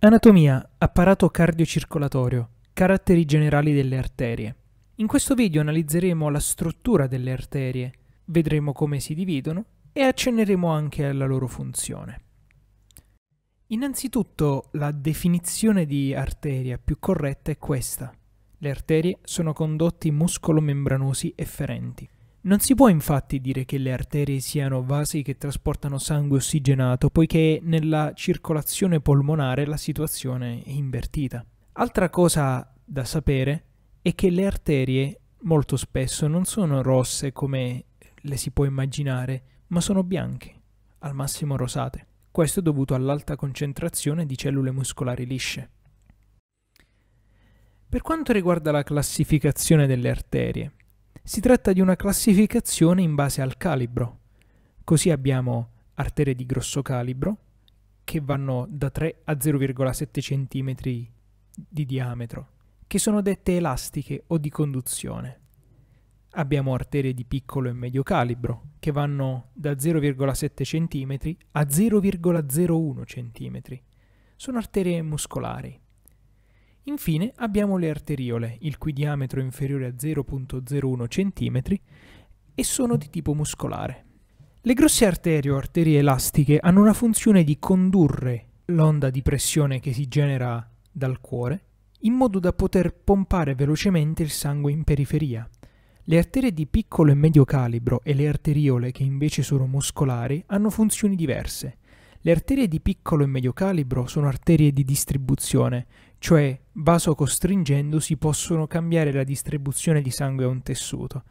Anatomia, apparato cardiocircolatorio, caratteri generali delle arterie. In questo video analizzeremo la struttura delle arterie, vedremo come si dividono e accenneremo anche alla loro funzione. Innanzitutto la definizione di arteria più corretta è questa. Le arterie sono condotti muscolomembranosi efferenti. Non si può infatti dire che le arterie siano vasi che trasportano sangue ossigenato, poiché nella circolazione polmonare la situazione è invertita. Altra cosa da sapere è che le arterie molto spesso non sono rosse come le si può immaginare, ma sono bianche, al massimo rosate. Questo è dovuto all'alta concentrazione di cellule muscolari lisce. Per quanto riguarda la classificazione delle arterie, si tratta di una classificazione in base al calibro. Così abbiamo arterie di grosso calibro, che vanno da 3 a 0,7 cm di diametro, che sono dette elastiche o di conduzione. Abbiamo arterie di piccolo e medio calibro, che vanno da 0,7 cm a 0,01 cm. Sono arterie muscolari. Infine abbiamo le arteriole, il cui diametro è inferiore a 0.01 cm e sono di tipo muscolare. Le grosse arterie o arterie elastiche hanno una funzione di condurre l'onda di pressione che si genera dal cuore in modo da poter pompare velocemente il sangue in periferia. Le arterie di piccolo e medio calibro e le arteriole che invece sono muscolari hanno funzioni diverse. Le arterie di piccolo e medio calibro sono arterie di distribuzione, cioè vasocostringendosi possono cambiare la distribuzione di sangue a un tessuto.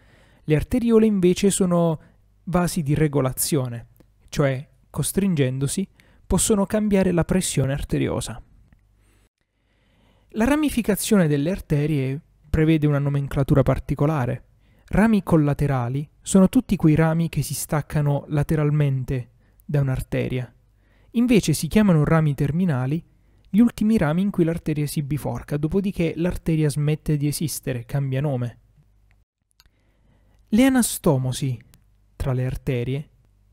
Le arteriole invece sono vasi di regolazione, cioè costringendosi possono cambiare la pressione arteriosa. La ramificazione delle arterie prevede una nomenclatura particolare. Rami collaterali sono tutti quei rami che si staccano lateralmente da un'arteria. Invece si chiamano rami terminali gli ultimi rami in cui l'arteria si biforca, dopodiché l'arteria smette di esistere, cambia nome. Le anastomosi tra le arterie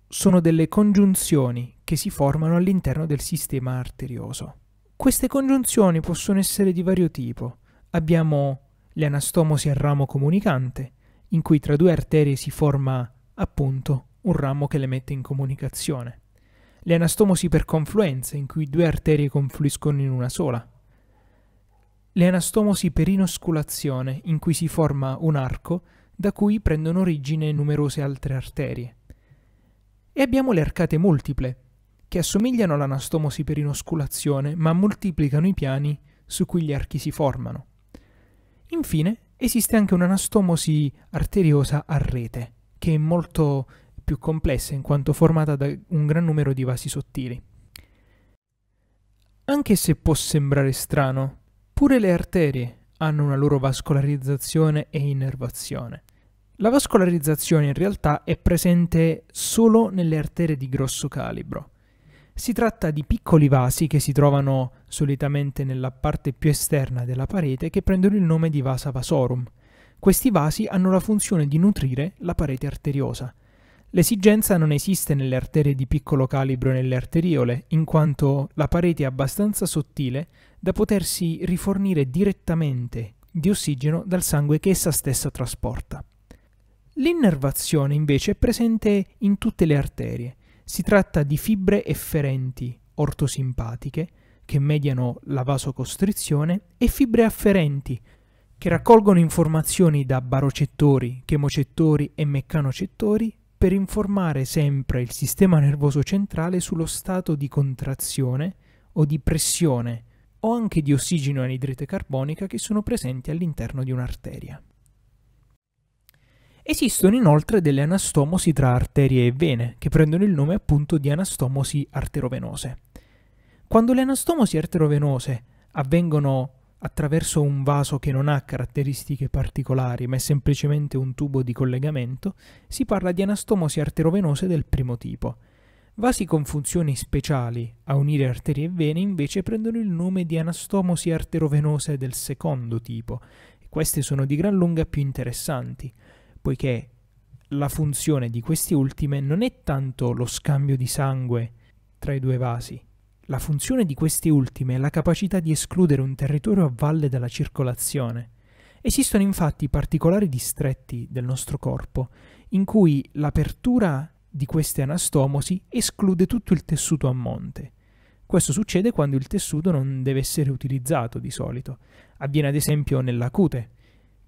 sono delle congiunzioni che si formano all'interno del sistema arterioso. Queste congiunzioni possono essere di vario tipo. Abbiamo le anastomosi a ramo comunicante, in cui tra due arterie si forma appunto un ramo che le mette in comunicazione le anastomosi per confluenza, in cui due arterie confluiscono in una sola. le anastomosi per inosculazione, in cui si forma un arco da cui prendono origine numerose altre arterie. E abbiamo le arcate multiple, che assomigliano all'anastomosi per inosculazione, ma moltiplicano i piani su cui gli archi si formano. Infine, esiste anche un'anastomosi arteriosa a rete, che è molto più complessa in quanto formata da un gran numero di vasi sottili. Anche se può sembrare strano, pure le arterie hanno una loro vascolarizzazione e innervazione. La vascolarizzazione in realtà è presente solo nelle arterie di grosso calibro. Si tratta di piccoli vasi che si trovano solitamente nella parte più esterna della parete che prendono il nome di vasa vasorum. Questi vasi hanno la funzione di nutrire la parete arteriosa, L'esigenza non esiste nelle arterie di piccolo calibro e nelle arteriole, in quanto la parete è abbastanza sottile da potersi rifornire direttamente di ossigeno dal sangue che essa stessa trasporta. L'innervazione invece è presente in tutte le arterie. Si tratta di fibre efferenti ortosimpatiche che mediano la vasocostrizione e fibre afferenti che raccolgono informazioni da barocettori, chemocettori e meccanocettori per informare sempre il sistema nervoso centrale sullo stato di contrazione o di pressione o anche di ossigeno e anidride carbonica che sono presenti all'interno di un'arteria. Esistono inoltre delle anastomosi tra arterie e vene, che prendono il nome appunto di anastomosi arterovenose. Quando le anastomosi arterovenose avvengono attraverso un vaso che non ha caratteristiche particolari, ma è semplicemente un tubo di collegamento, si parla di anastomosi arterovenose del primo tipo. Vasi con funzioni speciali a unire arterie e vene invece prendono il nome di anastomosi arterovenose del secondo tipo, queste sono di gran lunga più interessanti, poiché la funzione di queste ultime non è tanto lo scambio di sangue tra i due vasi, la funzione di queste ultime è la capacità di escludere un territorio a valle dalla circolazione. Esistono infatti particolari distretti del nostro corpo in cui l'apertura di queste anastomosi esclude tutto il tessuto a monte. Questo succede quando il tessuto non deve essere utilizzato di solito. Avviene ad esempio nella cute,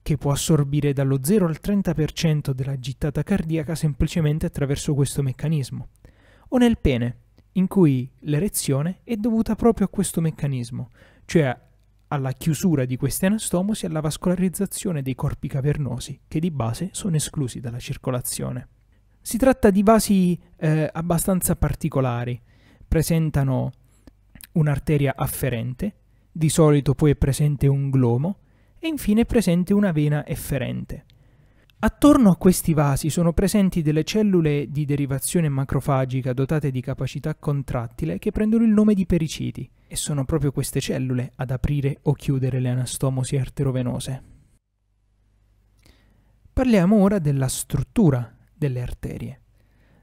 che può assorbire dallo 0 al 30% della gittata cardiaca semplicemente attraverso questo meccanismo, o nel pene, in cui l'erezione è dovuta proprio a questo meccanismo, cioè alla chiusura di questi anastomosi e alla vascolarizzazione dei corpi cavernosi, che di base sono esclusi dalla circolazione. Si tratta di vasi eh, abbastanza particolari, presentano un'arteria afferente, di solito poi è presente un glomo e infine è presente una vena efferente. Attorno a questi vasi sono presenti delle cellule di derivazione macrofagica dotate di capacità contrattile che prendono il nome di pericidi e sono proprio queste cellule ad aprire o chiudere le anastomosi arterovenose. Parliamo ora della struttura delle arterie.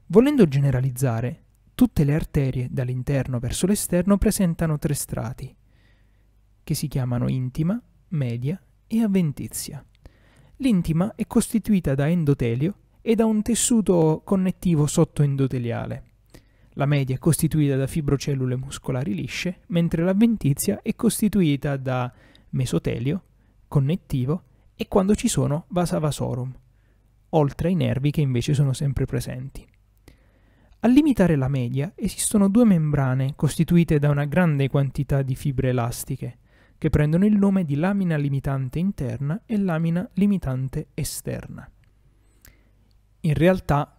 Volendo generalizzare, tutte le arterie dall'interno verso l'esterno presentano tre strati, che si chiamano intima, media e avventizia. L'intima è costituita da endotelio e da un tessuto connettivo sottoendoteliale. La media è costituita da fibrocellule muscolari lisce, mentre l'avventizia è costituita da mesotelio, connettivo e quando ci sono vasa vasorum, oltre ai nervi che invece sono sempre presenti. A limitare la media esistono due membrane costituite da una grande quantità di fibre elastiche, che prendono il nome di lamina limitante interna e lamina limitante esterna. In realtà,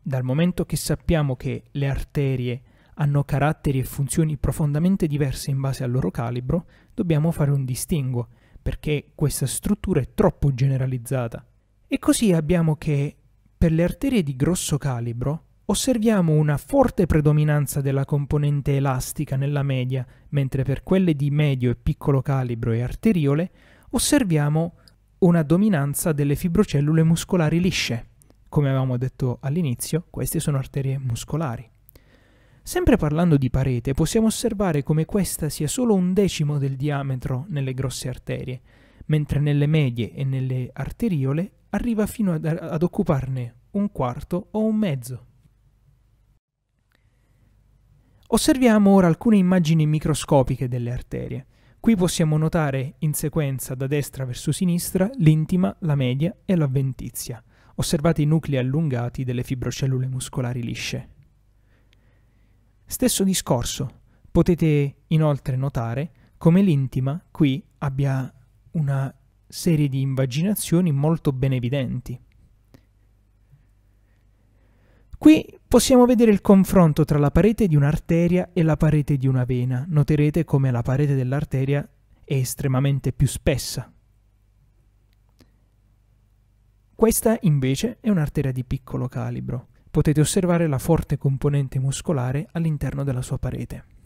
dal momento che sappiamo che le arterie hanno caratteri e funzioni profondamente diverse in base al loro calibro, dobbiamo fare un distinguo, perché questa struttura è troppo generalizzata. E così abbiamo che per le arterie di grosso calibro osserviamo una forte predominanza della componente elastica nella media, mentre per quelle di medio e piccolo calibro e arteriole osserviamo una dominanza delle fibrocellule muscolari lisce. Come avevamo detto all'inizio, queste sono arterie muscolari. Sempre parlando di parete, possiamo osservare come questa sia solo un decimo del diametro nelle grosse arterie, mentre nelle medie e nelle arteriole arriva fino ad, ad occuparne un quarto o un mezzo. Osserviamo ora alcune immagini microscopiche delle arterie. Qui possiamo notare in sequenza da destra verso sinistra l'intima, la media e l'avventizia. Osservate i nuclei allungati delle fibrocellule muscolari lisce. Stesso discorso. Potete inoltre notare come l'intima qui abbia una serie di invaginazioni molto ben evidenti. Qui possiamo vedere il confronto tra la parete di un'arteria e la parete di una vena. Noterete come la parete dell'arteria è estremamente più spessa. Questa invece è un'arteria di piccolo calibro. Potete osservare la forte componente muscolare all'interno della sua parete.